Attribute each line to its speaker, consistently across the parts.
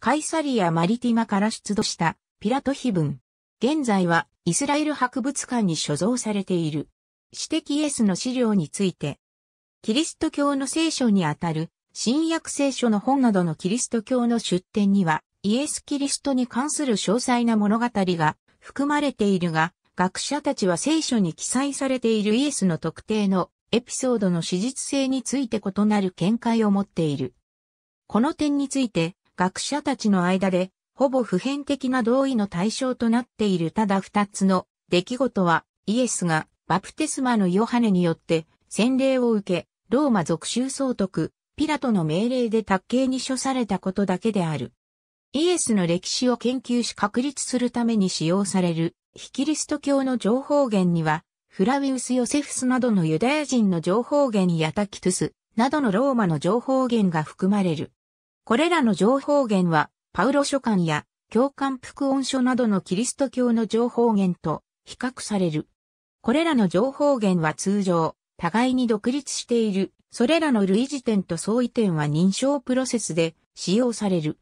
Speaker 1: カイサリア・マリティマから出土したピラト碑文。現在はイスラエル博物館に所蔵されている。私的イエスの資料について、キリスト教の聖書にあたる新約聖書の本などのキリスト教の出典には、イエス・キリストに関する詳細な物語が含まれているが、学者たちは聖書に記載されているイエスの特定のエピソードの史実性について異なる見解を持っている。この点について、学者たちの間で、ほぼ普遍的な同意の対象となっているただ二つの出来事は、イエスがバプテスマのヨハネによって洗礼を受け、ローマ属州総督、ピラトの命令で卓刑に処されたことだけである。イエスの歴史を研究し確立するために使用される、ヒキリスト教の情報源には、フラウィウス・ヨセフスなどのユダヤ人の情報源やタキトゥスなどのローマの情報源が含まれる。これらの情報源は、パウロ書簡や教官副音書などのキリスト教の情報源と比較される。これらの情報源は通常、互いに独立している、それらの類似点と相違点は認証プロセスで使用される。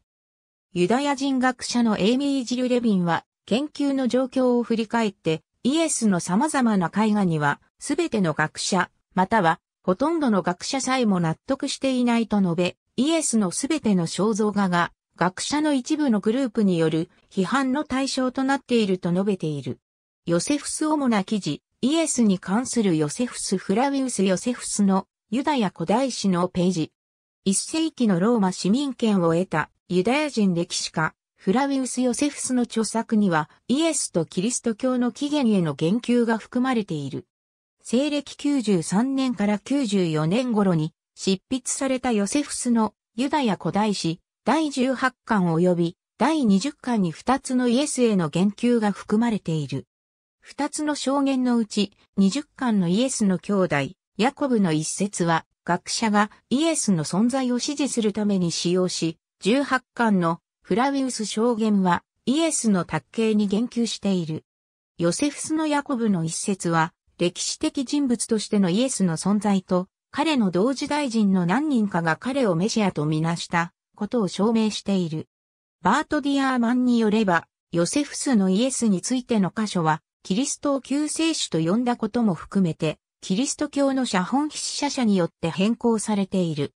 Speaker 1: ユダヤ人学者のエイミー・ジル・レビンは、研究の状況を振り返って、イエスの様々な絵画には、すべての学者、または、ほとんどの学者さえも納得していないと述べ、イエスのすべての肖像画が学者の一部のグループによる批判の対象となっていると述べている。ヨセフス主な記事、イエスに関するヨセフス・フラウィウス・ヨセフスのユダヤ古代史のページ。一世紀のローマ市民権を得たユダヤ人歴史家、フラウィウス・ヨセフスの著作にはイエスとキリスト教の起源への言及が含まれている。西暦93年から94年頃に執筆されたヨセフスのユダヤ古代史第18巻及び第20巻に2つのイエスへの言及が含まれている。2つの証言のうち20巻のイエスの兄弟、ヤコブの一節は学者がイエスの存在を支持するために使用し、18巻のフラウィウス証言はイエスの卓形に言及している。ヨセフスのヤコブの一節は歴史的人物としてのイエスの存在と彼の同時代人の何人かが彼をメシアとみなしたことを証明している。バート・ディアーマンによれば、ヨセフスのイエスについての箇所は、キリストを救世主と呼んだことも含めて、キリスト教の写本筆者者によって変更されている。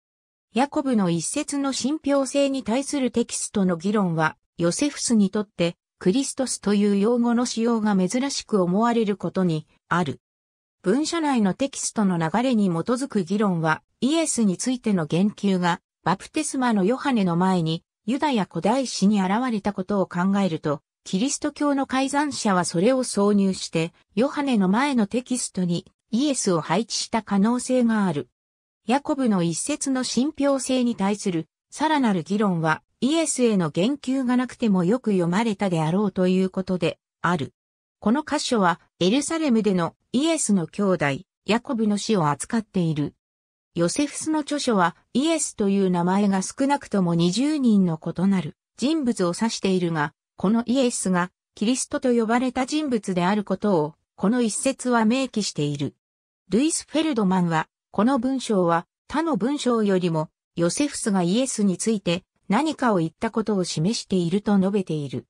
Speaker 1: ヤコブの一説の信憑性に対するテキストの議論は、ヨセフスにとって、クリストスという用語の使用が珍しく思われることにある。文書内のテキストの流れに基づく議論は、イエスについての言及が、バプテスマのヨハネの前に、ユダヤ古代史に現れたことを考えると、キリスト教の改ざん者はそれを挿入して、ヨハネの前のテキストにイエスを配置した可能性がある。ヤコブの一節の信憑性に対するさらなる議論はイエスへの言及がなくてもよく読まれたであろうということである。この箇所はエルサレムでのイエスの兄弟、ヤコブの死を扱っている。ヨセフスの著書はイエスという名前が少なくとも20人の異なる人物を指しているが、このイエスがキリストと呼ばれた人物であることを、この一節は明記している。ルイス・フェルドマンは、この文章は他の文章よりも、ヨセフスがイエスについて何かを言ったことを示していると述べている。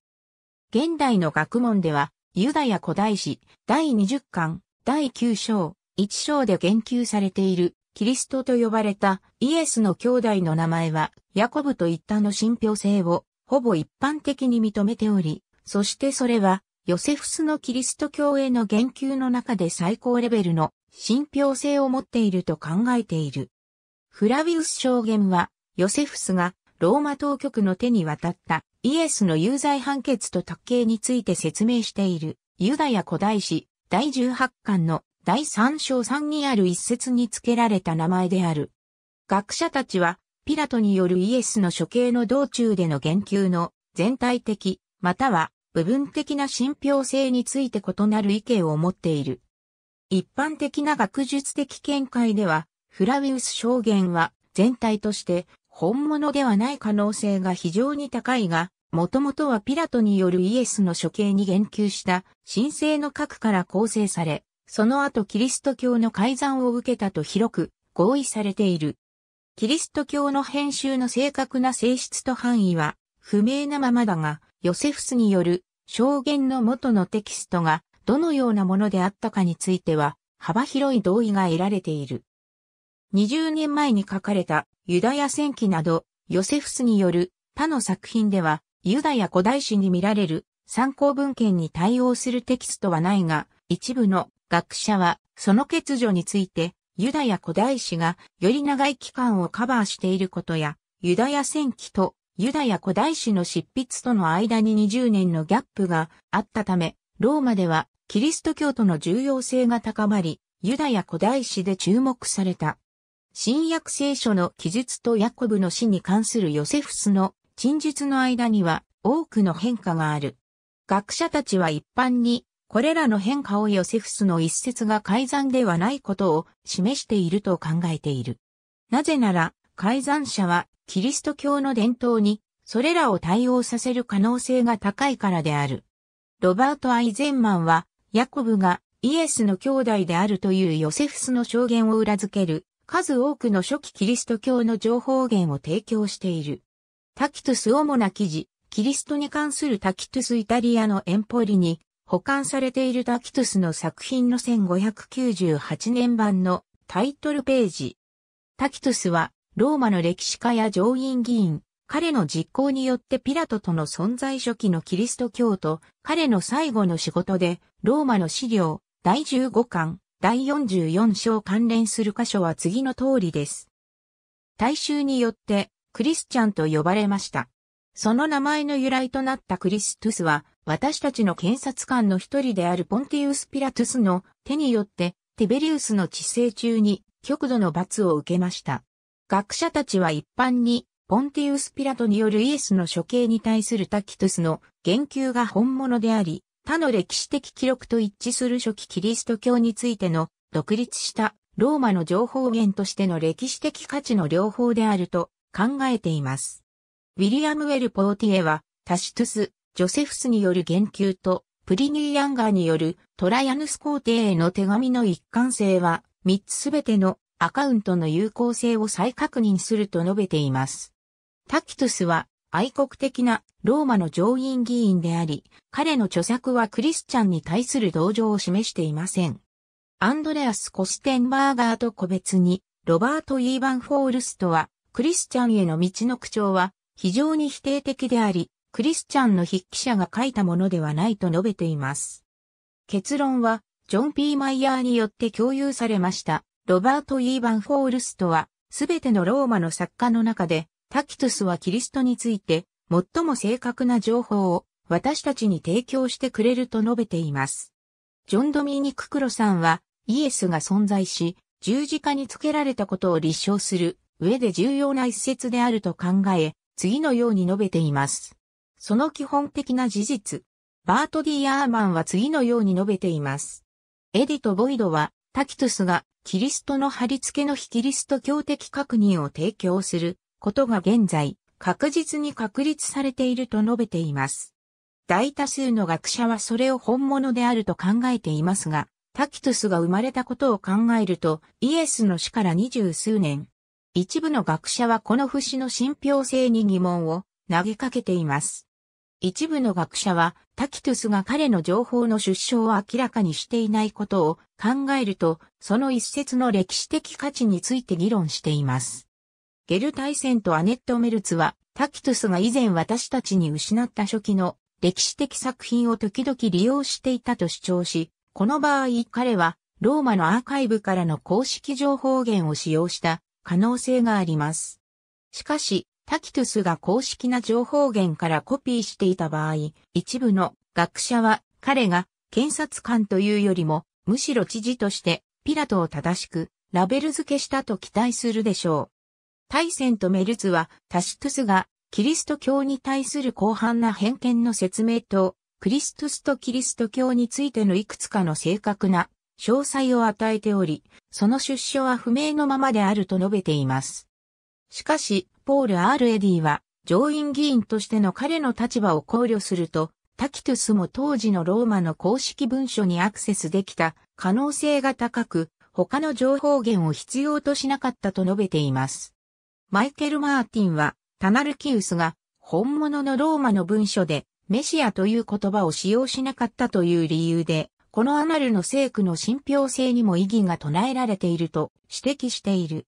Speaker 1: 現代の学問では、ユダヤ古代史、第20巻、第9章、1章で言及されている、キリストと呼ばれたイエスの兄弟の名前は、ヤコブとったの信憑性を、ほぼ一般的に認めており、そしてそれは、ヨセフスのキリスト教への言及の中で最高レベルの信憑性を持っていると考えている。フラビウス証言は、ヨセフスがローマ当局の手に渡ったイエスの有罪判決と特刑について説明しているユダヤ古代史第18巻の第3章3にある一節に付けられた名前である。学者たちはピラトによるイエスの処刑の道中での言及の全体的または部分的な信憑性について異なる意見を持っている。一般的な学術的見解では、フラウィウス証言は全体として本物ではない可能性が非常に高いが、もともとはピラトによるイエスの処刑に言及した神聖の核から構成され、その後キリスト教の改ざんを受けたと広く合意されている。キリスト教の編集の正確な性質と範囲は不明なままだが、ヨセフスによる証言の元のテキストがどのようなものであったかについては幅広い同意が得られている。20年前に書かれたユダヤ戦記など、ヨセフスによる他の作品では、ユダヤ古代史に見られる参考文献に対応するテキストはないが、一部の学者は、その欠如について、ユダヤ古代史がより長い期間をカバーしていることや、ユダヤ戦記とユダヤ古代史の執筆との間に20年のギャップがあったため、ローマではキリスト教徒の重要性が高まり、ユダヤ古代史で注目された。新約聖書の記述とヤコブの死に関するヨセフスの陳述の間には多くの変化がある。学者たちは一般にこれらの変化をヨセフスの一節が改ざんではないことを示していると考えている。なぜなら改ざん者はキリスト教の伝統にそれらを対応させる可能性が高いからである。ロバート・アイゼンマンはヤコブがイエスの兄弟であるというヨセフスの証言を裏付ける数多くの初期キリスト教の情報源を提供している。タキトゥス主な記事、キリストに関するタキトゥスイタリアのエンポリに保管されているタキトゥスの作品の1598年版のタイトルページ。タキトゥスはローマの歴史家や上院議員、彼の実行によってピラトとの存在初期のキリスト教と彼の最後の仕事でローマの資料第15巻第44章関連する箇所は次の通りです。大衆によってクリスチャンと呼ばれました。その名前の由来となったクリストゥスは、私たちの検察官の一人であるポンティウス・ピラトゥスの手によって、ティベリウスの治世中に極度の罰を受けました。学者たちは一般に、ポンティウス・ピラトによるイエスの処刑に対するタキトゥスの言及が本物であり、他の歴史的記録と一致する初期キリスト教についての独立したローマの情報源としての歴史的価値の両方であると考えています。ウィリアム・ウェル・ポーティエはタシトゥス、ジョセフスによる言及とプリニー・ヤンガーによるトライアヌス皇帝への手紙の一貫性は3つすべてのアカウントの有効性を再確認すると述べています。タキトゥスは愛国的なローマの上院議員であり、彼の著作はクリスチャンに対する同情を示していません。アンドレアス・コステンバーガーと個別に、ロバート・イーバン・フォールストは、クリスチャンへの道の口調は非常に否定的であり、クリスチャンの筆記者が書いたものではないと述べています。結論は、ジョン・ P・ マイヤーによって共有されました。ロバート・イーバン・フォールストは、すべてのローマの作家の中で、タキトゥスはキリストについて、最も正確な情報を私たちに提供してくれると述べています。ジョン・ドミーニ・ククロさんは、イエスが存在し、十字架につけられたことを立証する上で重要な一節であると考え、次のように述べています。その基本的な事実、バート・ディ・アーマンは次のように述べています。エディとボイドは、タキトゥスがキリストの貼り付けの非キリスト教的確認を提供することが現在、確実に確立されていると述べています。大多数の学者はそれを本物であると考えていますが、タキトゥスが生まれたことを考えると、イエスの死から二十数年。一部の学者はこの節の信憑性に疑問を投げかけています。一部の学者は、タキトゥスが彼の情報の出生を明らかにしていないことを考えると、その一節の歴史的価値について議論しています。ゲル大戦とアネット・メルツは、タキトゥスが以前私たちに失った初期の歴史的作品を時々利用していたと主張し、この場合彼はローマのアーカイブからの公式情報源を使用した可能性があります。しかし、タキトゥスが公式な情報源からコピーしていた場合、一部の学者は彼が検察官というよりも、むしろ知事としてピラトを正しくラベル付けしたと期待するでしょう。大戦とメルツはタシトゥスがキリスト教に対する広範な偏見の説明と、クリストゥスとキリスト教についてのいくつかの正確な詳細を与えており、その出所は不明のままであると述べています。しかし、ポール・アール・エディは、上院議員としての彼の立場を考慮すると、タキトゥスも当時のローマの公式文書にアクセスできた可能性が高く、他の情報源を必要としなかったと述べています。マイケル・マーティンは、タナルキウスが、本物のローマの文書で、メシアという言葉を使用しなかったという理由で、このアナルの聖句の信憑性にも意義が唱えられていると指摘している。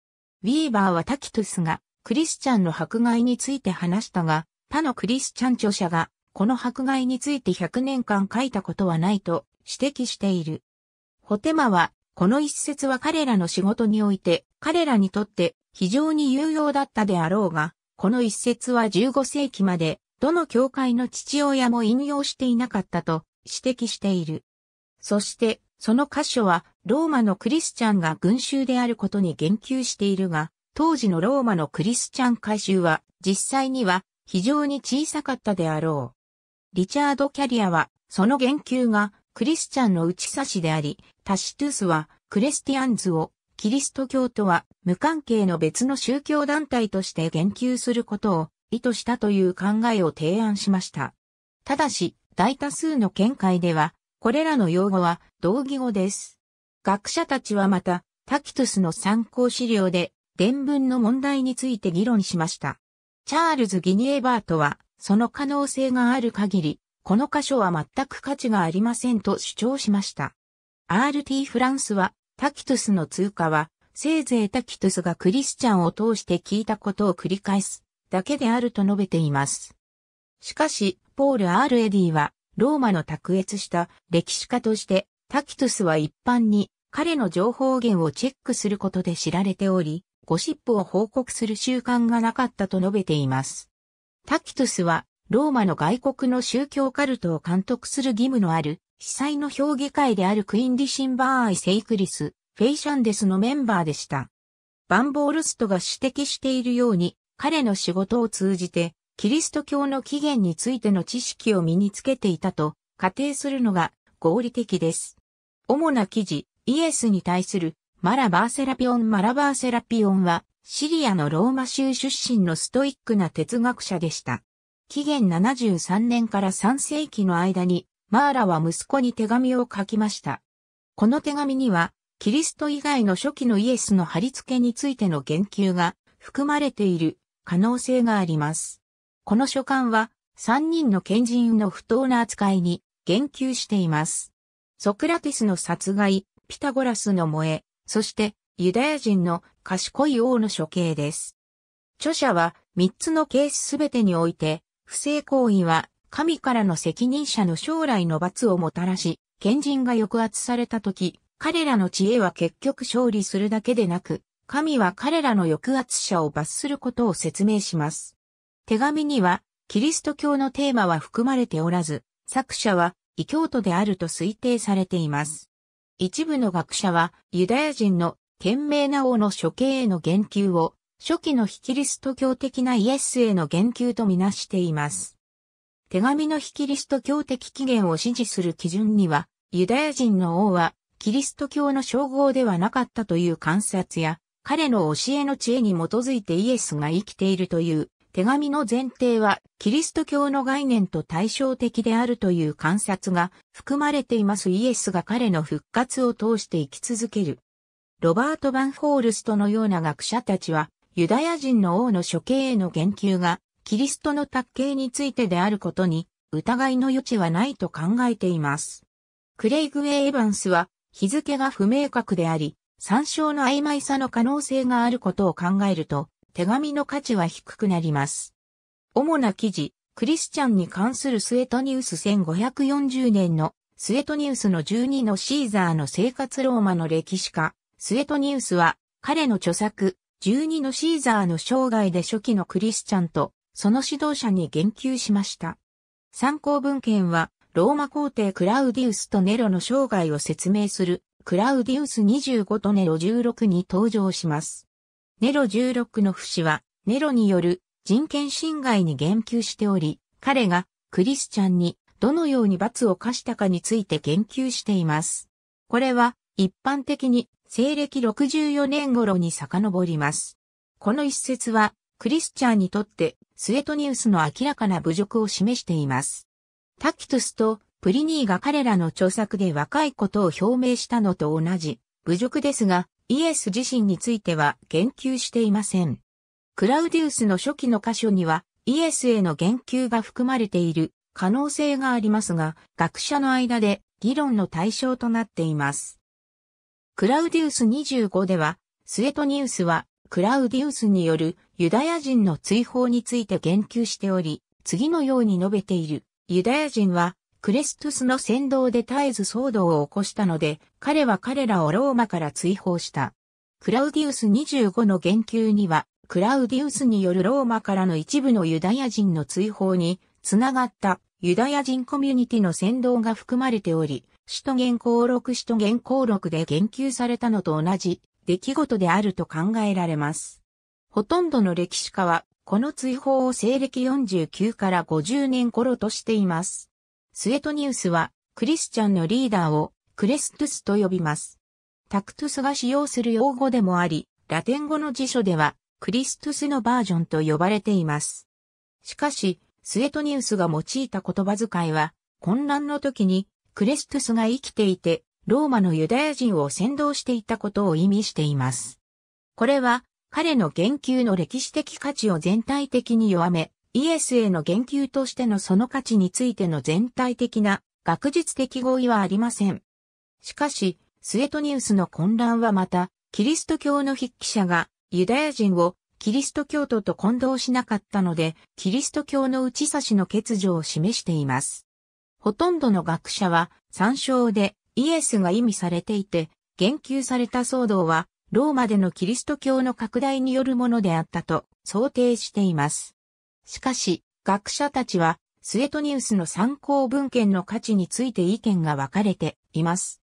Speaker 1: ウィーバーはタキトゥスがクリスチャンの迫害について話したが、他のクリスチャン著者がこの迫害について100年間書いたことはないと指摘している。ホテマは、この一節は彼らの仕事において彼らにとって非常に有用だったであろうが、この一節は15世紀までどの教会の父親も引用していなかったと指摘している。そしてその箇所はローマのクリスチャンが群衆であることに言及しているが、当時のローマのクリスチャン改修は実際には非常に小さかったであろう。リチャード・キャリアはその言及がクリスチャンの打ち差しであり、タシトゥースはクレスティアンズをキリスト教とは無関係の別の宗教団体として言及することを意図したという考えを提案しました。ただし、大多数の見解では、これらの用語は同義語です。学者たちはまた、タキトゥスの参考資料で、伝文の問題について議論しました。チャールズ・ギニエバートは、その可能性がある限り、この箇所は全く価値がありませんと主張しました。RT フランスは、タキトゥスの通過は、せいぜいタキトゥスがクリスチャンを通して聞いたことを繰り返すだけであると述べています。しかし、ポール・アール・エディは、ローマの卓越した歴史家として、タキトゥスは一般に彼の情報源をチェックすることで知られており、ゴシップを報告する習慣がなかったと述べています。タキトゥスは、ローマの外国の宗教カルトを監督する義務のある被災の評議会であるクインディシンバーアイ・セイクリス、フェイシャンデスのメンバーでした。バンボールストが指摘しているように、彼の仕事を通じて、キリスト教の起源についての知識を身につけていたと仮定するのが合理的です。主な記事、イエスに対するマラバーセラピオン・マラバーセラピオンは、シリアのローマ州出身のストイックな哲学者でした。紀元73年から3世紀の間にマーラは息子に手紙を書きました。この手紙には、キリスト以外の初期のイエスの貼り付けについての言及が含まれている可能性があります。この書簡は、三人の賢人の不当な扱いに言及しています。ソクラティスの殺害、ピタゴラスの萌え、そしてユダヤ人の賢い王の処刑です。著者は三つのケースすべてにおいて、不正行為は神からの責任者の将来の罰をもたらし、賢人が抑圧された時、彼らの知恵は結局勝利するだけでなく、神は彼らの抑圧者を罰することを説明します。手紙には、キリスト教のテーマは含まれておらず、作者は異教徒であると推定されています。一部の学者は、ユダヤ人の賢明な王の処刑への言及を、初期の非キリスト教的なイエスへの言及とみなしています。手紙の非キリスト教的起源を支持する基準には、ユダヤ人の王は、キリスト教の称号ではなかったという観察や、彼の教えの知恵に基づいてイエスが生きているという手紙の前提はキリスト教の概念と対照的であるという観察が含まれていますイエスが彼の復活を通して生き続ける。ロバート・バンホールストのような学者たちはユダヤ人の王の処刑への言及がキリストの卓形についてであることに疑いの余地はないと考えています。クレイグ・エイ・エヴァンスは日付が不明確であり、参照の曖昧さの可能性があることを考えると、手紙の価値は低くなります。主な記事、クリスチャンに関するスエトニウス1540年のスエトニウスの12のシーザーの生活ローマの歴史家、スエトニウスは彼の著作、12のシーザーの生涯で初期のクリスチャンとその指導者に言及しました。参考文献は、ローマ皇帝クラウディウスとネロの生涯を説明する、クラウディウス25とネロ16に登場します。ネロ16の不死は、ネロによる人権侵害に言及しており、彼がクリスチャンにどのように罰を課したかについて言及しています。これは一般的に西暦64年頃に遡ります。この一節はクリスチャンにとってスエトニウスの明らかな侮辱を示しています。タキトスとプリニーが彼らの著作で若いことを表明したのと同じ侮辱ですが、イエス自身については言及していません。クラウディウスの初期の箇所にはイエスへの言及が含まれている可能性がありますが、学者の間で議論の対象となっています。クラウディウス25では、スエトニウスはクラウディウスによるユダヤ人の追放について言及しており、次のように述べている。ユダヤ人は、クレストスの先導で絶えず騒動を起こしたので、彼は彼らをローマから追放した。クラウディウス25の言及には、クラウディウスによるローマからの一部のユダヤ人の追放に、つながったユダヤ人コミュニティの先導が含まれており、首都原稿録首都原稿録で言及されたのと同じ出来事であると考えられます。ほとんどの歴史家は、この追放を西暦49から50年頃としています。スエトニウスは、クリスチャンのリーダーを、クレストゥスと呼びます。タクトゥスが使用する用語でもあり、ラテン語の辞書では、クリストゥスのバージョンと呼ばれています。しかし、スエトニウスが用いた言葉遣いは、混乱の時に、クレストゥスが生きていて、ローマのユダヤ人を先導していたことを意味しています。これは、彼の言及の歴史的価値を全体的に弱め、イエスへの言及としてのその価値についての全体的な学術的合意はありません。しかし、スエトニウスの混乱はまた、キリスト教の筆記者がユダヤ人をキリスト教徒と混同しなかったので、キリスト教の内差しの欠如を示しています。ほとんどの学者は参照でイエスが意味されていて、言及された騒動はローマでのキリスト教の拡大によるものであったと想定しています。しかし、学者たちは、スエトニウスの参考文献の価値について意見が分かれています。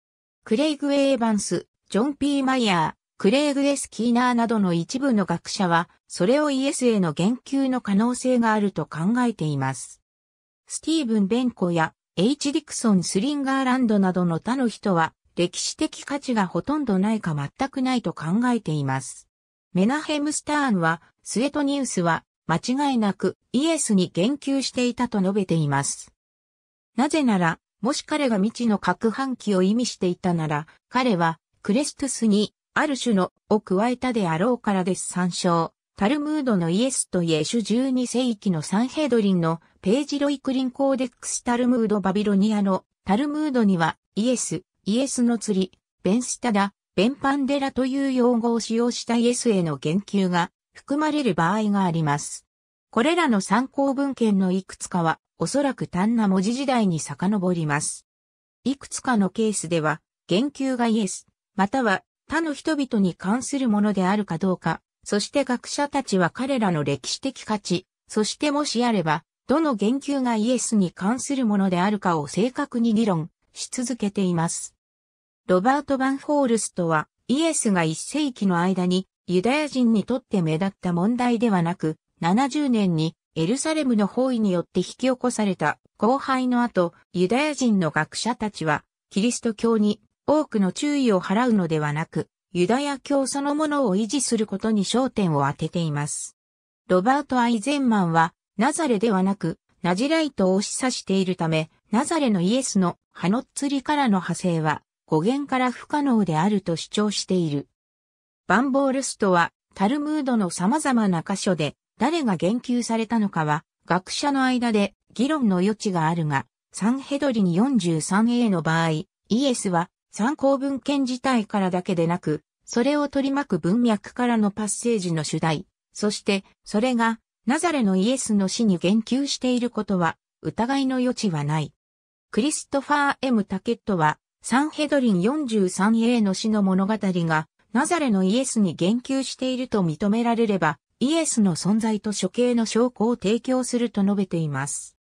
Speaker 1: クレイグ・エーバンス、ジョン・ピー・マイヤー、クレイグ・エスキーナーなどの一部の学者は、それをイエスへの言及の可能性があると考えています。スティーブン・ベンコや、H・ ディクソン・スリンガーランドなどの他の人は、歴史的価値がほとんどないか全くないと考えています。メナヘム・スターンは、スエトニウスは、間違いなくイエスに言及していたと述べています。なぜなら、もし彼が未知の核反旗を意味していたなら、彼はクレストスにある種のを加えたであろうからです。参照。タルムードのイエスとイエシュ12世紀のサンヘドリンのページロイクリンコーデックスタルムードバビロニアのタルムードにはイエス、イエスの釣り、ベンスタダ、ベンパンデラという用語を使用したイエスへの言及が含まれる場合があります。これらの参考文献のいくつかは、おそらく単な文字時代に遡ります。いくつかのケースでは、言及がイエス、または他の人々に関するものであるかどうか、そして学者たちは彼らの歴史的価値、そしてもしあれば、どの言及がイエスに関するものであるかを正確に議論し続けています。ロバート・バンホールストは、イエスが一世紀の間にユダヤ人にとって目立った問題ではなく、70年にエルサレムの包囲によって引き起こされた後輩の後、ユダヤ人の学者たちは、キリスト教に多くの注意を払うのではなく、ユダヤ教そのものを維持することに焦点を当てています。ロバート・アイゼンマンは、ナザレではなく、ナジライトを示唆しているため、ナザレのイエスの葉のッツりからの派生は、語源から不可能であると主張している。バンボールストは、タルムードの様々な箇所で、誰が言及されたのかは、学者の間で議論の余地があるが、サンヘドリに 43A の場合、イエスは参考文献自体からだけでなく、それを取り巻く文脈からのパッセージの主題、そしてそれがナザレのイエスの死に言及していることは疑いの余地はない。クリストファー・ム・タケットはサンヘドリン 43a の死の物語が、ナザレのイエスに言及していると認められれば、イエスの存在と処刑の証拠を提供すると述べています。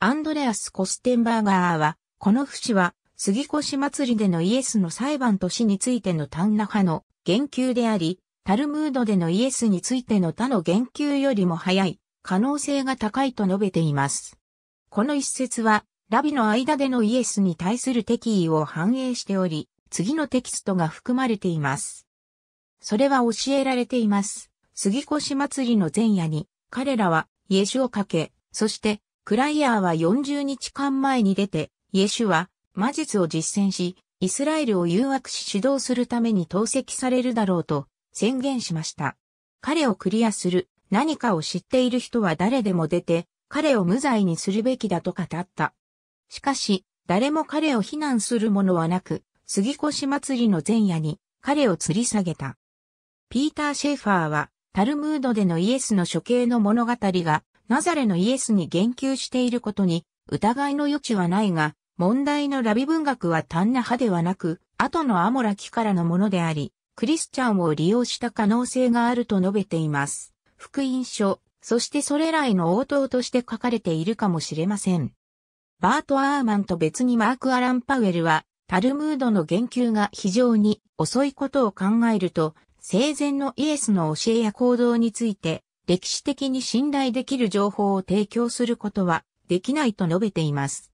Speaker 1: アンドレアス・コステンバーガーは、この不死は、杉越祭りでのイエスの裁判と死についての単那派の言及であり、タルムードでのイエスについての他の言及よりも早い可能性が高いと述べています。この一節はラビの間でのイエスに対する敵意を反映しており、次のテキストが含まれています。それは教えられています。杉越祭りの前夜に、彼らは、イエシュをかけ、そして、クライヤーは40日間前に出て、イエシュは、魔術を実践し、イスラエルを誘惑し指導するために投石されるだろうと宣言しました。彼をクリアする何かを知っている人は誰でも出て、彼を無罪にするべきだと語った。しかし、誰も彼を非難する者はなく、杉越祭りの前夜に彼を吊り下げた。ピーター・シェファーは、タルムードでのイエスの処刑の物語が、ナザレのイエスに言及していることに、疑いの余地はないが、問題のラビ文学は単な派ではなく、後のアモラキからのものであり、クリスチャンを利用した可能性があると述べています。福音書、そしてそれらへの応答として書かれているかもしれません。バート・アーマンと別にマーク・アラン・パウエルは、タルムードの言及が非常に遅いことを考えると、生前のイエスの教えや行動について、歴史的に信頼できる情報を提供することはできないと述べています。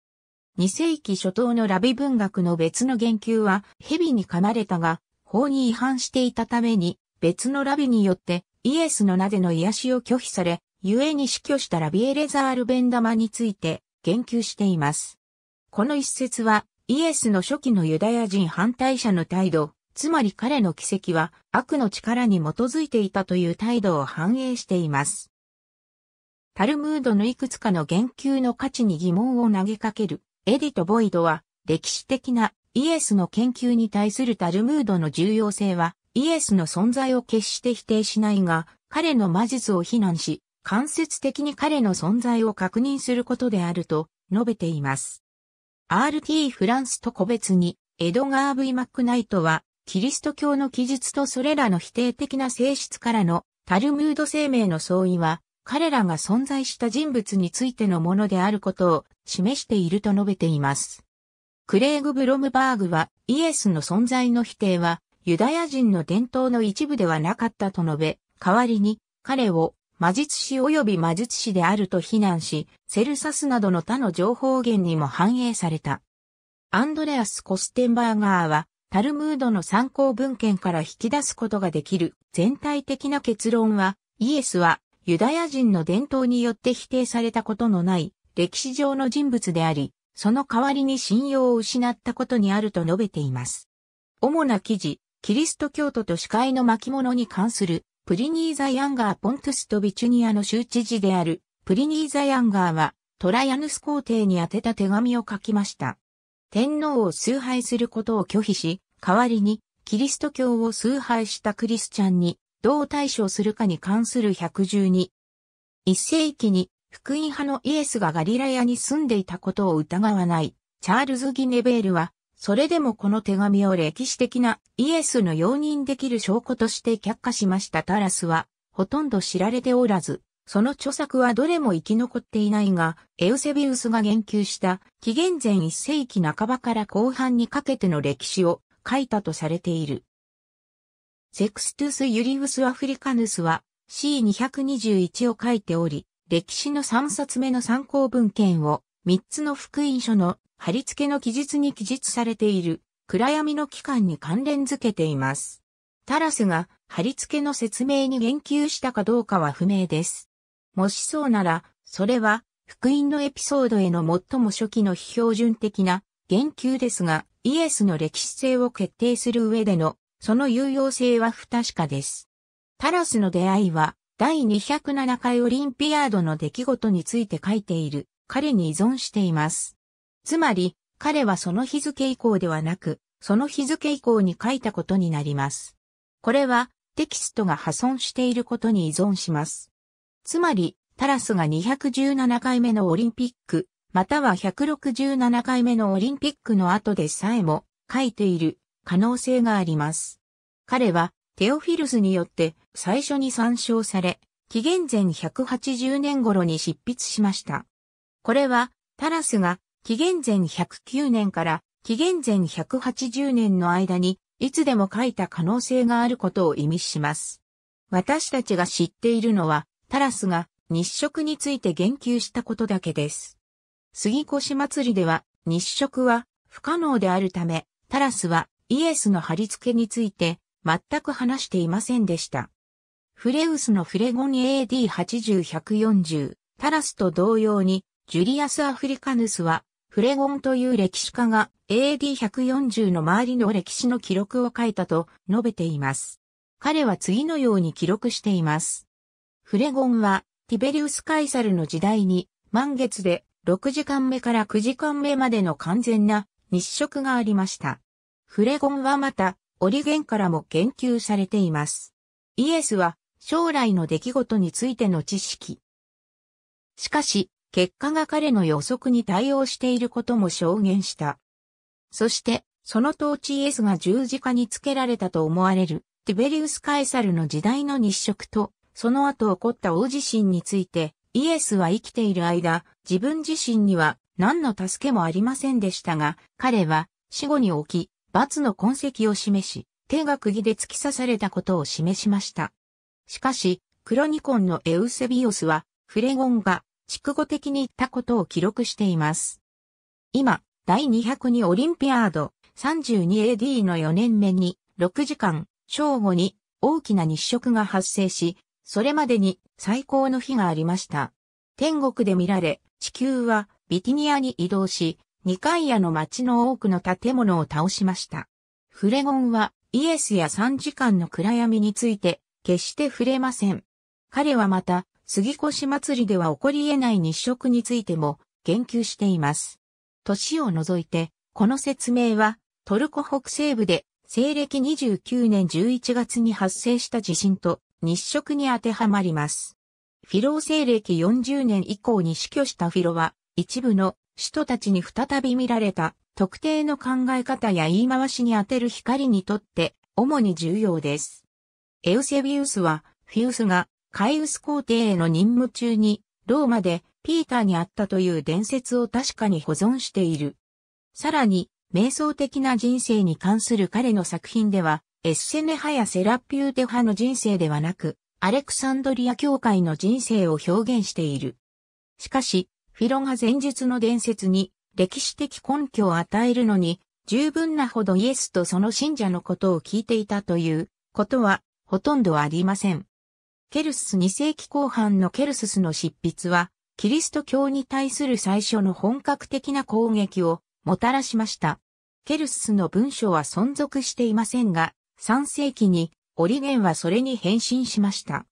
Speaker 1: 2世紀初頭のラビ文学の別の言及は、蛇に噛まれたが、法に違反していたために、別のラビによってイエスの名での癒しを拒否され、故に死去したラビエレザール・ベンダマについて、言及しています。この一節は、イエスの初期のユダヤ人反対者の態度、つまり彼の奇跡は悪の力に基づいていたという態度を反映しています。タルムードのいくつかの言及の価値に疑問を投げかけるエディとボイドは歴史的なイエスの研究に対するタルムードの重要性はイエスの存在を決して否定しないが彼の魔術を非難し間接的に彼の存在を確認することであると述べています。RT フランスと個別に、エドガー・ V・ マックナイトは、キリスト教の記述とそれらの否定的な性質からのタルムード生命の相違は、彼らが存在した人物についてのものであることを示していると述べています。クレイグ・ブロムバーグは、イエスの存在の否定は、ユダヤ人の伝統の一部ではなかったと述べ、代わりに、彼を魔術師及び魔術師であると非難し、セルサスなどの他の情報源にも反映された。アンドレアス・コステンバーガーは、タルムードの参考文献から引き出すことができる全体的な結論は、イエスはユダヤ人の伝統によって否定されたことのない歴史上の人物であり、その代わりに信用を失ったことにあると述べています。主な記事、キリスト教徒と司会の巻物に関するプリニーザ・ヤンガー・ポントゥスとビチュニアの州知事である、プリニーザ・ヤンガーは、トライアヌス皇帝に宛てた手紙を書きました。天皇を崇拝することを拒否し、代わりに、キリスト教を崇拝したクリスチャンに、どう対処するかに関する112。一世紀に、福音派のイエスがガリラヤに住んでいたことを疑わない、チャールズ・ギネベールは、それでもこの手紙を歴史的なイエスの容認できる証拠として却下しましたタラスは、ほとんど知られておらず、その著作はどれも生き残っていないが、エウセビウスが言及した紀元前1世紀半ばから後半にかけての歴史を書いたとされている。セクストゥス・ユリウス・アフリカヌスは C221 を書いており、歴史の3冊目の参考文献を3つの福音書の貼り付けの記述に記述されている暗闇の期間に関連づけています。タラスが貼り付けの説明に言及したかどうかは不明です。もしそうなら、それは福音のエピソードへの最も初期の非標準的な言及ですが、イエスの歴史性を決定する上でのその有用性は不確かです。タラスの出会いは第207回オリンピアードの出来事について書いている彼に依存しています。つまり、彼はその日付以降ではなく、その日付以降に書いたことになります。これは、テキストが破損していることに依存します。つまり、タラスが217回目のオリンピック、または167回目のオリンピックの後でさえも書いている可能性があります。彼はテオフィルスによって最初に参照され、紀元前180年頃に執筆しました。これはタラスが紀元前109年から紀元前180年の間にいつでも書いた可能性があることを意味します。私たちが知っているのは、タラスが日食について言及したことだけです。杉越祭りでは日食は不可能であるため、タラスはイエスの貼り付けについて全く話していませんでした。フレウスのフレゴニ AD80140 タラスと同様にジュリアス・アフリカヌスはフレゴンという歴史家が AD140 の周りの歴史の記録を書いたと述べています。彼は次のように記録しています。フレゴンはティベリウス・カイサルの時代に満月で6時間目から9時間目までの完全な日食がありました。フレゴンはまたオリゲンからも研究されています。イエスは将来の出来事についての知識。しかし、結果が彼の予測に対応していることも証言した。そして、その統治イエスが十字架につけられたと思われる、ティベリウス・カエサルの時代の日食と、その後起こった大地震について、イエスは生きている間、自分自身には何の助けもありませんでしたが、彼は死後に起き、罰の痕跡を示し、手が釘で突き刺されたことを示しました。しかし、クロニコンのエウセビオスは、フレゴンが筑後的に言ったことを記録しています。今、第202オリンピアード 32AD の4年目に6時間正午に大きな日食が発生し、それまでに最高の日がありました。天国で見られ、地球はビティニアに移動し、ニカイアの町の多くの建物を倒しました。フレゴンはイエスや3時間の暗闇について決して触れません。彼はまた杉越祭りでは起こり得ない日食についても言及しています。年を除いて、この説明は、トルコ北西部で西暦29年11月に発生した地震と日食に当てはまります。フィロー西暦40年以降に死去したフィロは、一部の徒たちに再び見られた特定の考え方や言い回しに当てる光にとって主に重要です。エウセビウスは、フィウスがカイウス皇帝への任務中に、ローマでピーターに会ったという伝説を確かに保存している。さらに、瞑想的な人生に関する彼の作品では、エッセネ派やセラピューテ派の人生ではなく、アレクサンドリア教会の人生を表現している。しかし、フィロが前述の伝説に歴史的根拠を与えるのに、十分なほどイエスとその信者のことを聞いていたということはほとんどありません。ケルスス2世紀後半のケルススの執筆は、キリスト教に対する最初の本格的な攻撃をもたらしました。ケルススの文書は存続していませんが、3世紀にオリゲンはそれに変身しました。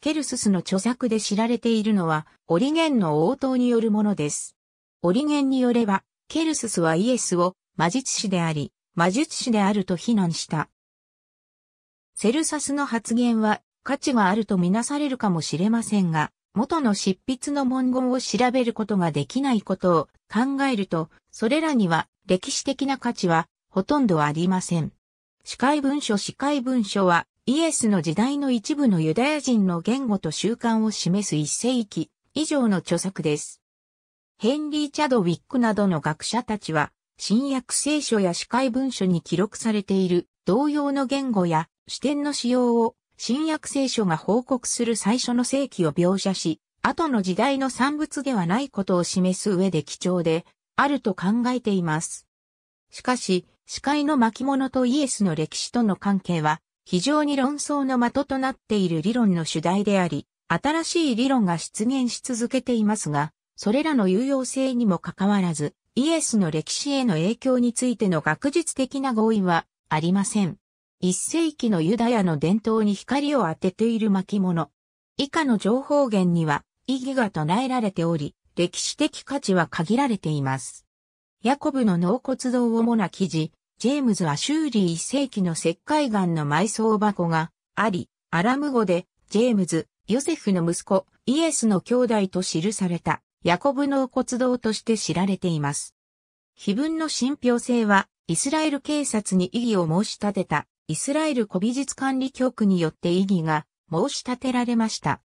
Speaker 1: ケルススの著作で知られているのは、オリゲンの応答によるものです。オリゲンによれば、ケルススはイエスを魔術師であり、魔術師であると非難した。セルサスの発言は価値があるとみなされるかもしれませんが、元の執筆の文言を調べることができないことを考えると、それらには歴史的な価値はほとんどありません。司会文書司会文書はイエスの時代の一部のユダヤ人の言語と習慣を示す一世紀以上の著作です。ヘンリー・チャドウィックなどの学者たちは、新約聖書や司会文書に記録されている同様の言語や視点の使用を新約聖書が報告する最初の世紀を描写し、後の時代の産物ではないことを示す上で貴重で、あると考えています。しかし、司会の巻物とイエスの歴史との関係は、非常に論争の的となっている理論の主題であり、新しい理論が出現し続けていますが、それらの有用性にもかかわらず、イエスの歴史への影響についての学術的な合意はありません。一世紀のユダヤの伝統に光を当てている巻物。以下の情報源には意義が唱えられており、歴史的価値は限られています。ヤコブの納骨堂をな記事、ジェームズ・アシューリー一世紀の石灰岩の埋葬箱があり、アラム語で、ジェームズ、ヨセフの息子、イエスの兄弟と記された、ヤコブ納骨堂として知られています。碑文の信憑性は、イスラエル警察に異議を申し立てた、イスラエル古美術管理局によって異議が申し立てられました。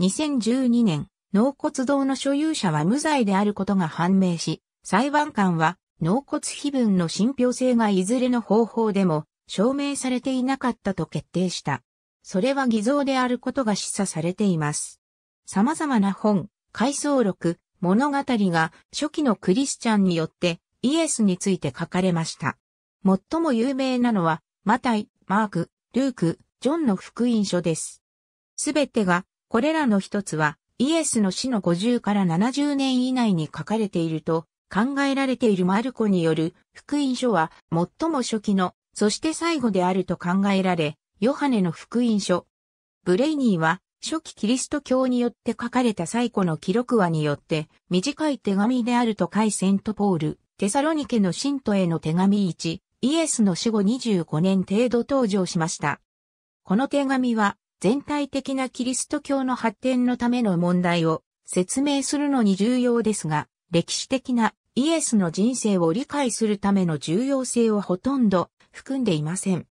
Speaker 1: 2012年、納骨堂の所有者は無罪であることが判明し、裁判官は納骨碑文の信憑性がいずれの方法でも証明されていなかったと決定した。それは偽造であることが示唆されています。様々な本、回想録、物語が初期のクリスチャンによってイエスについて書かれました。最も有名なのはマタイ、マーク、ルーク、ジョンの福音書です。すべてが、これらの一つは、イエスの死の50から70年以内に書かれていると考えられているマルコによる福音書は最も初期の、そして最後であると考えられ、ヨハネの福音書。ブレイニーは初期キリスト教によって書かれた最古の記録話によって短い手紙であると書いセントポール、テサロニケの信徒への手紙1、イエスの死後25年程度登場しました。この手紙は全体的なキリスト教の発展のための問題を説明するのに重要ですが、歴史的なイエスの人生を理解するための重要性をほとんど含んでいません。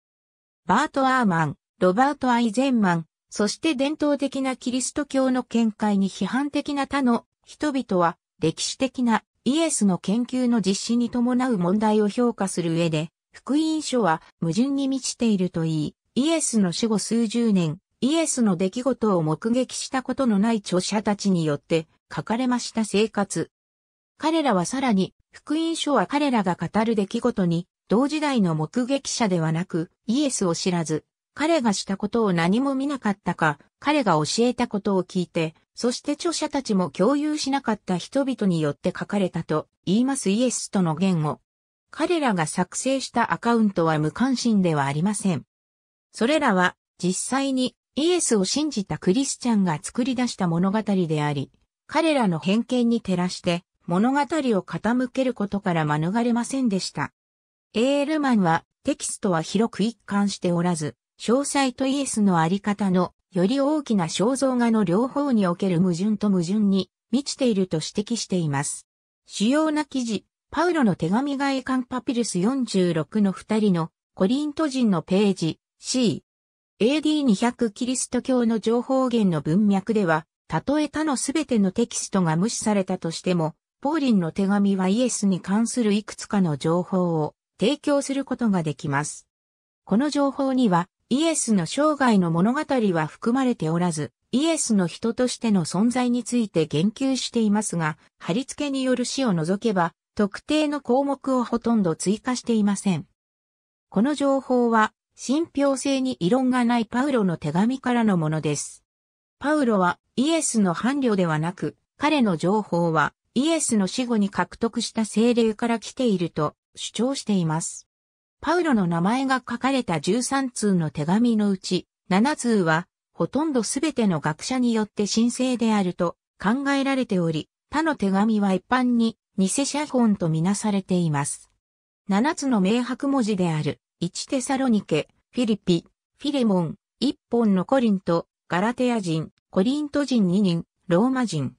Speaker 1: バート・アーマン、ロバート・アイゼンマン、そして伝統的なキリスト教の見解に批判的な他の人々は歴史的なイエスの研究の実施に伴う問題を評価する上で福音書は矛盾に満ちているといい、イエスの死後数十年、イエスの出来事を目撃したことのない著者たちによって書かれました生活。彼らはさらに、福音書は彼らが語る出来事に、同時代の目撃者ではなく、イエスを知らず、彼がしたことを何も見なかったか、彼が教えたことを聞いて、そして著者たちも共有しなかった人々によって書かれたと言いますイエスとの言語。彼らが作成したアカウントは無関心ではありません。それらは実際にイエスを信じたクリスチャンが作り出した物語であり、彼らの偏見に照らして物語を傾けることから免れませんでした。エールマンはテキストは広く一貫しておらず、詳細とイエスのあり方のより大きな肖像画の両方における矛盾と矛盾に満ちていると指摘しています。主要な記事、パウロの手紙外観パピルス46の二人のコリント人のページ C。AD200 キリスト教の情報源の文脈では、たとえ他のすべてのテキストが無視されたとしても、ポーリンの手紙はイエスに関するいくつかの情報を提供することができます。この情報には、イエスの生涯の物語は含まれておらず、イエスの人としての存在について言及していますが、貼り付けによる死を除けば、特定の項目をほとんど追加していません。この情報は、信憑性に異論がないパウロの手紙からのものです。パウロはイエスの伴侶ではなく、彼の情報はイエスの死後に獲得した精霊から来ていると主張しています。パウロの名前が書かれた13通の手紙のうち、7通は、ほとんどすべての学者によって神聖であると考えられており、他の手紙は一般に偽写本とみなされています。7つの明白文字である、1テサロニケ、フィリピ、フィレモン、1本のコリント、ガラテア人、コリント人2人、ローマ人。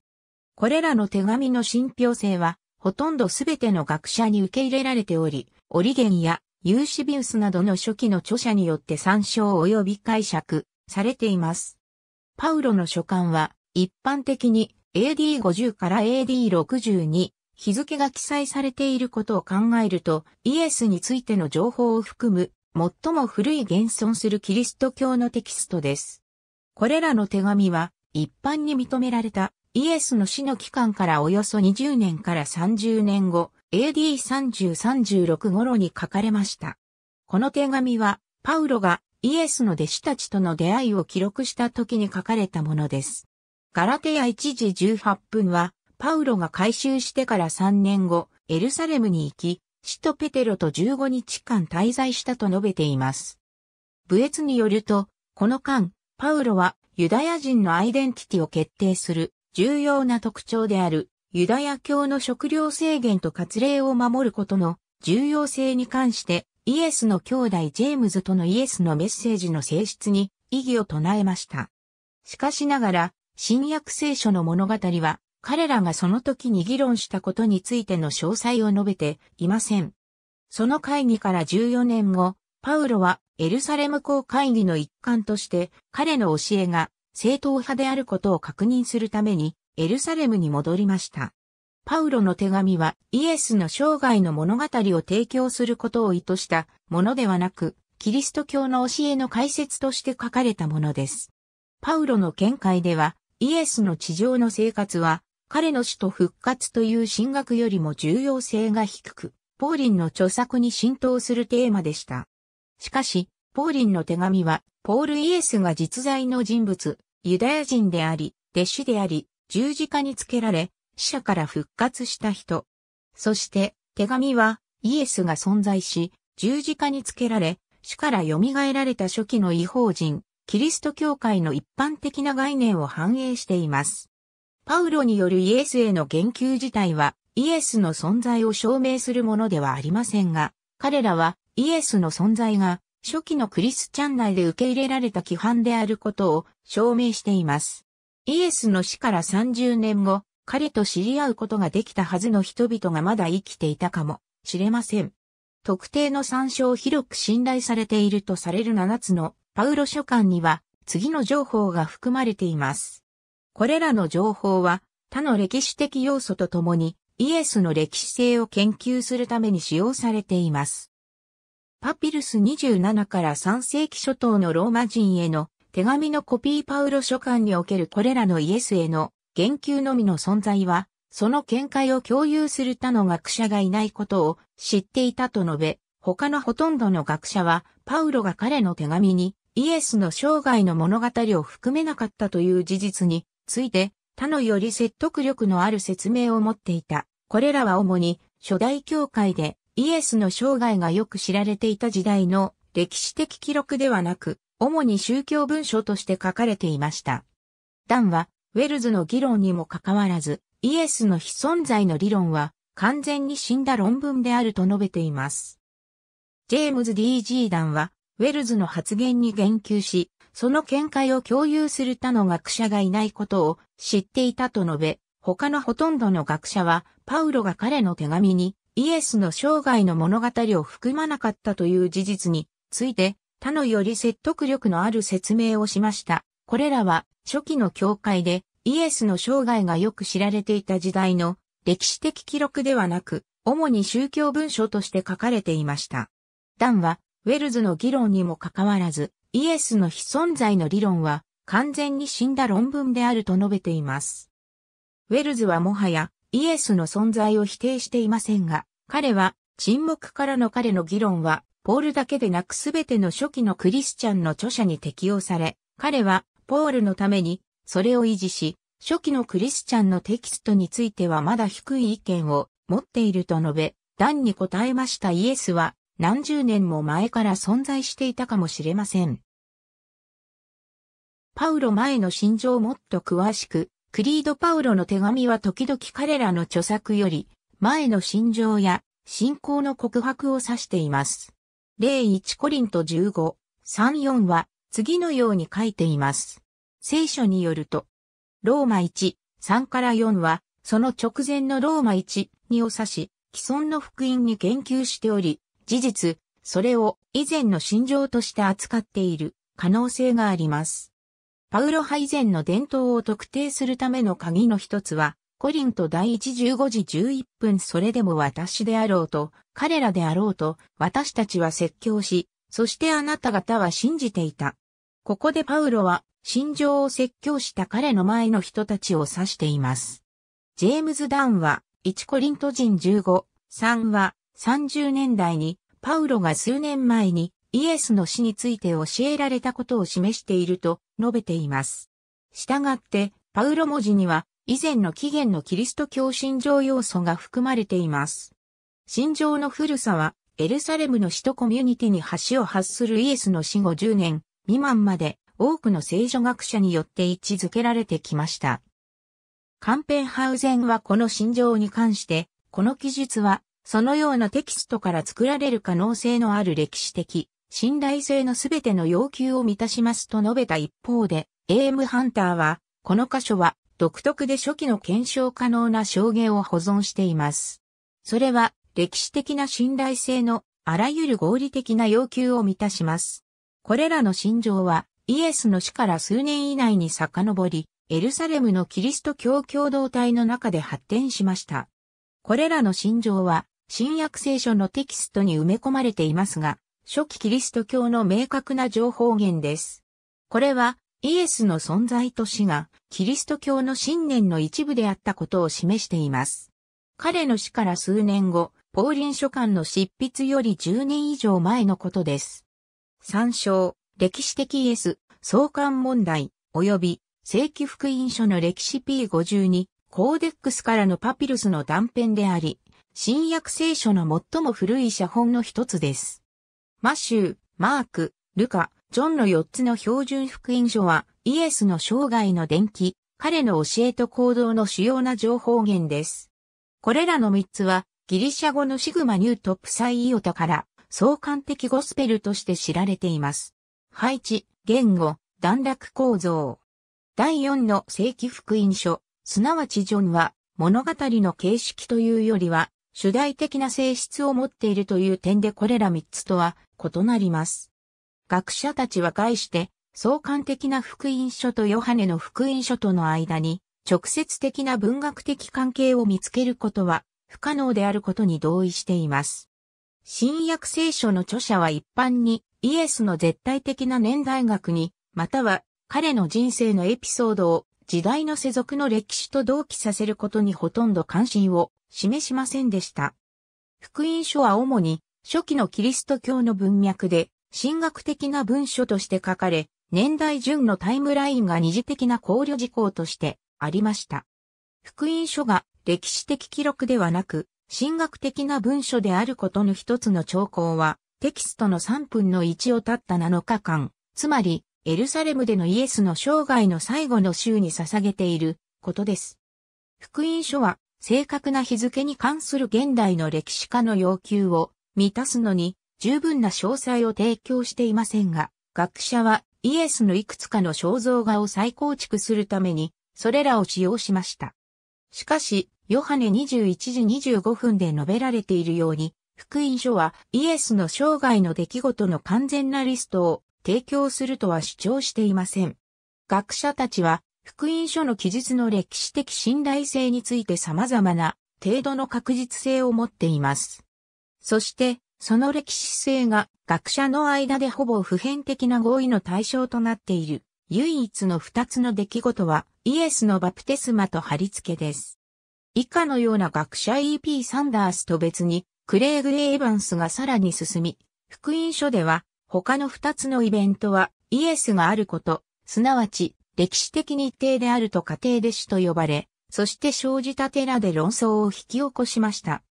Speaker 1: これらの手紙の信憑性は、ほとんどすべての学者に受け入れられており、オリゲンやユーシビウスなどの初期の著者によって参照及び解釈されています。パウロの書簡は一般的に AD50 から AD62 日付が記載されていることを考えると、イエスについての情報を含む、最も古い現存するキリスト教のテキストです。これらの手紙は、一般に認められたイエスの死の期間からおよそ20年から30年後、AD3036 頃に書かれました。この手紙は、パウロがイエスの弟子たちとの出会いを記録した時に書かれたものです。ガラテヤ1時18分は、パウロが改修してから3年後、エルサレムに行き、使徒ペテロと15日間滞在したと述べています。ブエツによると、この間、パウロはユダヤ人のアイデンティティを決定する重要な特徴であるユダヤ教の食料制限と割礼を守ることの重要性に関してイエスの兄弟ジェームズとのイエスのメッセージの性質に異議を唱えました。しかしながら、新約聖書の物語は彼らがその時に議論したことについての詳細を述べていません。その会議から14年後、パウロはエルサレム公会議の一環として彼の教えが正統派であることを確認するためにエルサレムに戻りました。パウロの手紙はイエスの生涯の物語を提供することを意図したものではなく、キリスト教の教えの解説として書かれたものです。パウロの見解では、イエスの地上の生活は彼の死と復活という神学よりも重要性が低く、ポーリンの著作に浸透するテーマでした。しかし、ポーリンの手紙は、ポール・イエスが実在の人物、ユダヤ人であり、弟子であり、十字架につけられ、死者から復活した人。そして、手紙は、イエスが存在し、十字架につけられ、死から蘇られた初期の違法人、キリスト教会の一般的な概念を反映しています。パウロによるイエスへの言及自体は、イエスの存在を証明するものではありませんが、彼らはイエスの存在が初期のクリスチャン内で受け入れられた規範であることを証明しています。イエスの死から30年後、彼と知り合うことができたはずの人々がまだ生きていたかもしれません。特定の参照を広く信頼されているとされる7つのパウロ書簡には次の情報が含まれています。これらの情報は他の歴史的要素とともにイエスの歴史性を研究するために使用されています。パピルス27から3世紀初頭のローマ人への手紙のコピーパウロ書簡におけるこれらのイエスへの言及のみの存在は、その見解を共有する他の学者がいないことを知っていたと述べ、他のほとんどの学者は、パウロが彼の手紙にイエスの生涯の物語を含めなかったという事実について、他のより説得力のある説明を持っていた。これらは主に初代教会でイエスの生涯がよく知られていた時代の歴史的記録ではなく、主に宗教文書として書かれていました。ダンは、ウェルズの議論にもかかわらず、イエスの非存在の理論は完全に死んだ論文であると述べています。ジェームズ・ D.G. ダンは、ウェルズの発言に言及し、その見解を共有する他の学者がいないことを知っていたと述べ、他のほとんどの学者は、パウロが彼の手紙にイエスの生涯の物語を含まなかったという事実について、他のより説得力のある説明をしました。これらは、初期の教会でイエスの生涯がよく知られていた時代の歴史的記録ではなく、主に宗教文書として書かれていました。ダンは、ウェルズの議論にもかかわらず、イエスの非存在の理論は完全に死んだ論文であると述べています。ウェルズはもはやイエスの存在を否定していませんが、彼は沈黙からの彼の議論はポールだけでなくすべての初期のクリスチャンの著者に適用され、彼はポールのためにそれを維持し、初期のクリスチャンのテキストについてはまだ低い意見を持っていると述べ、段に答えましたイエスは何十年も前から存在していたかもしれません。パウロ前の心情をもっと詳しく、クリード・パウロの手紙は時々彼らの著作より、前の心情や信仰の告白を指しています。例1コリント15、34は次のように書いています。聖書によると、ローマ1、3から4は、その直前のローマ1、2を指し、既存の福音に言及しており、事実、それを以前の心情として扱っている可能性があります。パウロ派以前の伝統を特定するための鍵の一つは、コリント第1 15時11分それでも私であろうと、彼らであろうと、私たちは説教し、そしてあなた方は信じていた。ここでパウロは、心情を説教した彼の前の人たちを指しています。ジェームズ・ダンは、1コリント人15、3は、30年代に、パウロが数年前にイエスの死について教えられたことを示していると述べています。したがって、パウロ文字には以前の起源のキリスト教信条要素が含まれています。信条の古さは、エルサレムの首都コミュニティに橋を発するイエスの死後10年未満まで多くの聖書学者によって位置づけられてきました。カンペンハウゼンはこの信条に関して、この記述はそのようなテキストから作られる可能性のある歴史的、信頼性のすべての要求を満たしますと述べた一方で、AM ハンターは、この箇所は独特で初期の検証可能な証言を保存しています。それは歴史的な信頼性のあらゆる合理的な要求を満たします。これらの心情はイエスの死から数年以内に遡り、エルサレムのキリスト教共同体の中で発展しました。これらの心情は新約聖書のテキストに埋め込まれていますが、初期キリスト教の明確な情報源です。これは、イエスの存在と死が、キリスト教の信念の一部であったことを示しています。彼の死から数年後、ポーリン書簡の執筆より10年以上前のことです。参照、歴史的イエス、相関問題、及び、正規福音書の歴史 P52、コーデックスからのパピルスの断片であり、新約聖書の最も古い写本の一つです。マシュー、マーク、ルカ、ジョンの4つの標準福音書は、イエスの生涯の伝記、彼の教えと行動の主要な情報源です。これらの3つは、ギリシャ語のシグマニュートプサイイオタから、相関的ゴスペルとして知られています。配置、言語、段落構造。第4の正規福音書、すなわちジョンは、物語の形式というよりは、主題的な性質を持っているという点でこれら3つとは異なります。学者たちは概して、相関的な福音書とヨハネの福音書との間に、直接的な文学的関係を見つけることは不可能であることに同意しています。新約聖書の著者は一般にイエスの絶対的な年代学に、または彼の人生のエピソードを時代の世俗の歴史と同期させることにほとんど関心を示しませんでした。福音書は主に初期のキリスト教の文脈で神学的な文書として書かれ、年代順のタイムラインが二次的な考慮事項としてありました。福音書が歴史的記録ではなく、神学的な文書であることの一つの兆候は、テキストの3分の1を経った7日間、つまりエルサレムでのイエスの生涯の最後の週に捧げていることです。福音書は正確な日付に関する現代の歴史家の要求を満たすのに十分な詳細を提供していませんが、学者はイエスのいくつかの肖像画を再構築するためにそれらを使用しました。しかし、ヨハネ21時25分で述べられているように、福音書はイエスの生涯の出来事の完全なリストを提供するとは主張していません。学者たちは、福音書の記述の歴史的信頼性について様々な程度の確実性を持っています。そして、その歴史性が学者の間でほぼ普遍的な合意の対象となっている唯一の二つの出来事はイエスのバプテスマと貼り付けです。以下のような学者 E.P. サンダースと別にクレーグ・エイ・バンスがさらに進み、福音書では他の二つのイベントは、イエスがあること、すなわち、歴史的日程であると仮定弟子と呼ばれ、そして生じた寺で論争を引き起こしました。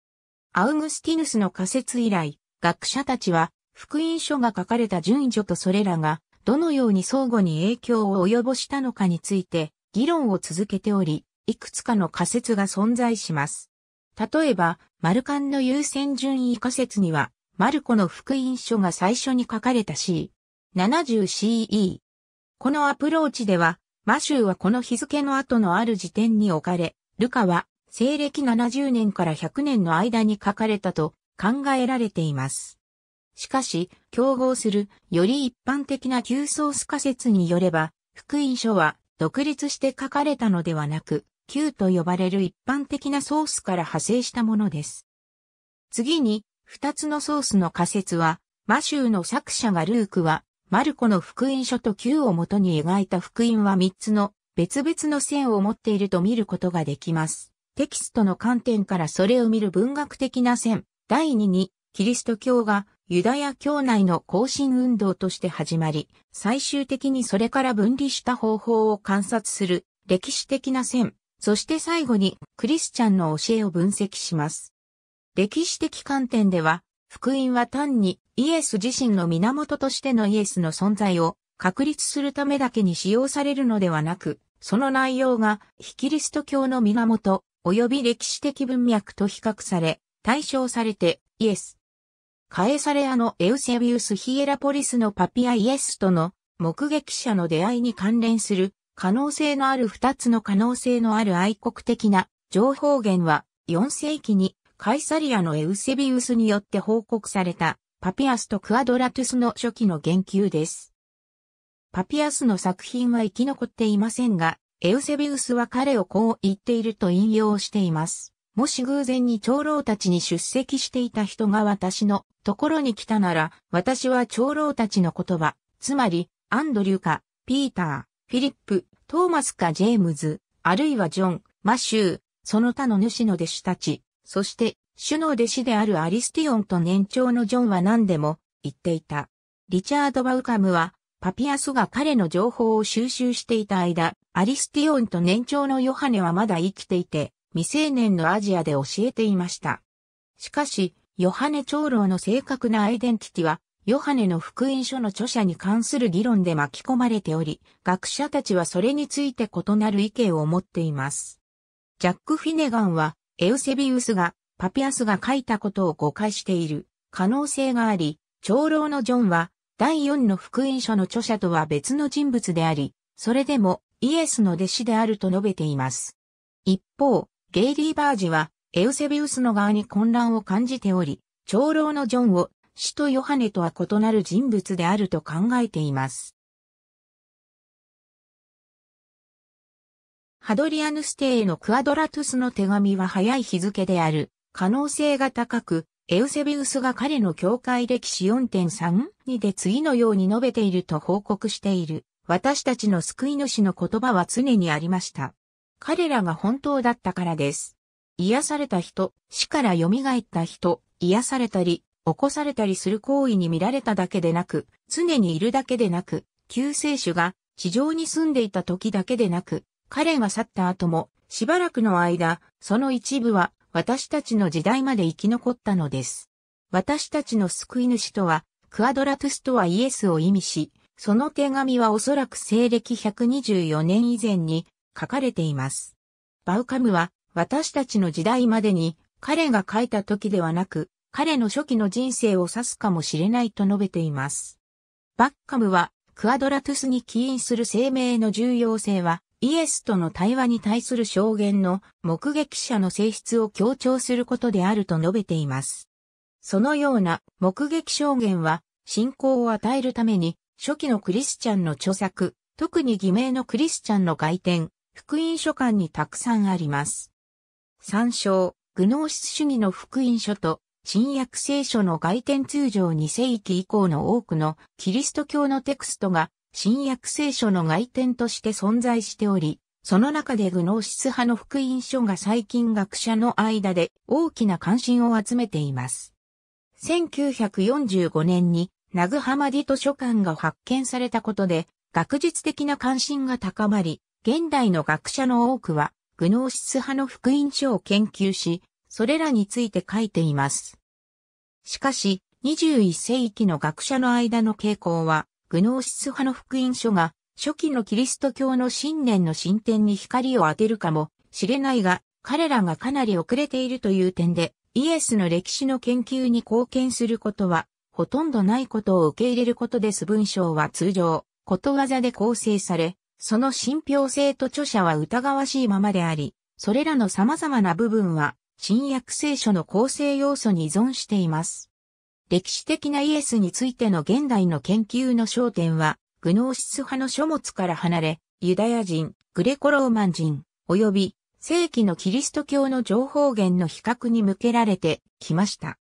Speaker 1: アウグスティヌスの仮説以来、学者たちは、福音書が書かれた順序とそれらが、どのように相互に影響を及ぼしたのかについて、議論を続けており、いくつかの仮説が存在します。例えば、マルカンの優先順位仮説には、マルコの福音書が最初に書かれた C70CE。このアプローチでは、マシューはこの日付の後のある時点に置かれ、ルカは西暦70年から100年の間に書かれたと考えられています。しかし、競合するより一般的な旧ソース仮説によれば、福音書は独立して書かれたのではなく、旧と呼ばれる一般的なソースから派生したものです。次に、二つのソースの仮説は、マシューの作者がルークは、マルコの福音書と Q をもとに描いた福音は三つの別々の線を持っていると見ることができます。テキストの観点からそれを見る文学的な線。第二に、キリスト教がユダヤ教内の行進運動として始まり、最終的にそれから分離した方法を観察する歴史的な線。そして最後にクリスチャンの教えを分析します。歴史的観点では、福音は単にイエス自身の源としてのイエスの存在を確立するためだけに使用されるのではなく、その内容が非キリスト教の源及び歴史的文脈と比較され、対象されてイエス。カエサレアのエウセビウス・ヒエラポリスのパピアイエスとの目撃者の出会いに関連する可能性のある二つの可能性のある愛国的な情報源は4世紀にカイサリアのエウセビウスによって報告されたパピアスとクアドラトゥスの初期の言及です。パピアスの作品は生き残っていませんが、エウセビウスは彼をこう言っていると引用しています。もし偶然に長老たちに出席していた人が私のところに来たなら、私は長老たちの言葉、つまり、アンドリューか、ピーター、フィリップ、トーマスかジェームズ、あるいはジョン、マシュー、その他の主の弟子たち、そして、主の弟子であるアリスティオンと年長のジョンは何でも言っていた。リチャード・バウカムは、パピアスが彼の情報を収集していた間、アリスティオンと年長のヨハネはまだ生きていて、未成年のアジアで教えていました。しかし、ヨハネ長老の正確なアイデンティティは、ヨハネの福音書の著者に関する議論で巻き込まれており、学者たちはそれについて異なる意見を持っています。ジャック・フィネガンは、エウセビウスがパピアスが書いたことを誤解している可能性があり、長老のジョンは第4の福音書の著者とは別の人物であり、それでもイエスの弟子であると述べています。一方、ゲイリー・バージはエウセビウスの側に混乱を感じており、長老のジョンを死とヨハネとは異なる人物であると考えています。ハドリアヌス帝へのクアドラトゥスの手紙は早い日付である可能性が高く、エウセビウスが彼の教会歴史4 3にで次のように述べていると報告している。私たちの救い主の言葉は常にありました。彼らが本当だったからです。癒された人、死から蘇った人、癒されたり、起こされたりする行為に見られただけでなく、常にいるだけでなく、救世主が地上に住んでいた時だけでなく、彼が去った後も、しばらくの間、その一部は私たちの時代まで生き残ったのです。私たちの救い主とは、クアドラトゥスとはイエスを意味し、その手紙はおそらく西暦124年以前に書かれています。バウカムは私たちの時代までに彼が書いた時ではなく、彼の初期の人生を指すかもしれないと述べています。バッカムはクアドラトゥスに起因する生命の重要性はイエスとの対話に対する証言の目撃者の性質を強調することであると述べています。そのような目撃証言は信仰を与えるために初期のクリスチャンの著作、特に偽名のクリスチャンの外典、福音書館にたくさんあります。参照、グノーシス主義の福音書と新約聖書の外典通常2世紀以降の多くのキリスト教のテクストが新約聖書の外典として存在しており、その中でグノーシス派の福音書が最近学者の間で大きな関心を集めています。1945年にナグハマディ図書館が発見されたことで、学術的な関心が高まり、現代の学者の多くは、グノーシス派の福音書を研究し、それらについて書いています。しかし、21世紀の学者の間の傾向は、グノーシス派の福音書が、初期のキリスト教の信念の進展に光を当てるかもしれないが、彼らがかなり遅れているという点で、イエスの歴史の研究に貢献することは、ほとんどないことを受け入れることです文章は通常、ことわざで構成され、その信憑性と著者は疑わしいままであり、それらの様々な部分は、新約聖書の構成要素に依存しています。歴史的なイエスについての現代の研究の焦点は、グノーシス派の書物から離れ、ユダヤ人、グレコローマン人、及び正規のキリスト教の情報源の比較に向けられてきました。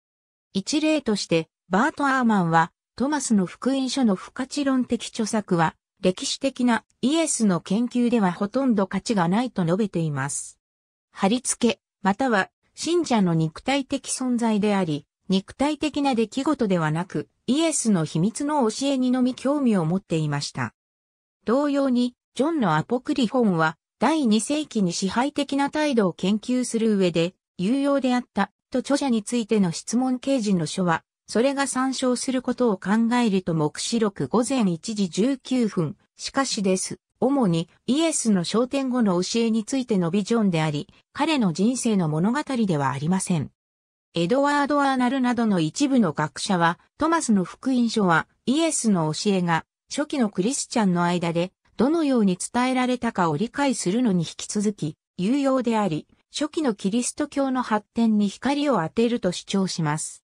Speaker 1: 一例として、バート・アーマンは、トマスの福音書の不可知論的著作は、歴史的なイエスの研究ではほとんど価値がないと述べています。貼り付け、または信者の肉体的存在であり、肉体的な出来事ではなく、イエスの秘密の教えにのみ興味を持っていました。同様に、ジョンのアポクリフォンは、第2世紀に支配的な態度を研究する上で、有用であった、と著者についての質問掲示の書は、それが参照することを考えると目視録午前1時19分、しかしです。主にイエスの昇天後の教えについてのビジョンであり、彼の人生の物語ではありません。エドワード・アーナルなどの一部の学者は、トマスの福音書はイエスの教えが初期のクリスチャンの間でどのように伝えられたかを理解するのに引き続き有用であり、初期のキリスト教の発展に光を当てると主張します。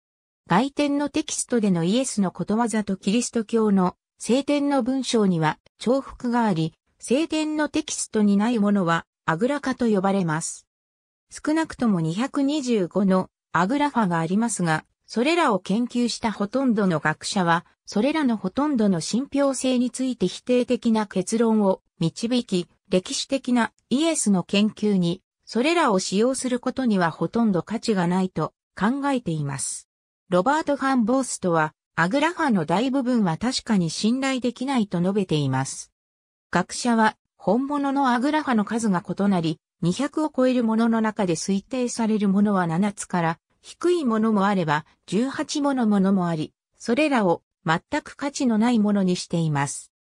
Speaker 1: 外典のテキストでのイエスのことわざとキリスト教の聖典の文章には重複があり、聖典のテキストにないものはアグラカと呼ばれます。少なくとも225のアグラファがありますが、それらを研究したほとんどの学者は、それらのほとんどの信憑性について否定的な結論を導き、歴史的なイエスの研究に、それらを使用することにはほとんど価値がないと考えています。ロバート・ファン・ボーストは、アグラファの大部分は確かに信頼できないと述べています。学者は、本物のアグラファの数が異なり、200を超えるものの中で推定されるものは7つから低いものもあれば18ものものもあり、それらを全く価値のないものにしています。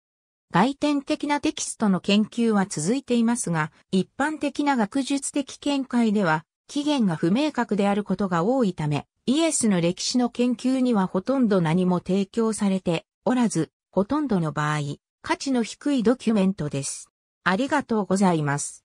Speaker 1: 外典的なテキストの研究は続いていますが、一般的な学術的見解では、起源が不明確であることが多いため、イエスの歴史の研究にはほとんど何も提供されておらず、ほとんどの場合、価値の低いドキュメントです。ありがとうございます。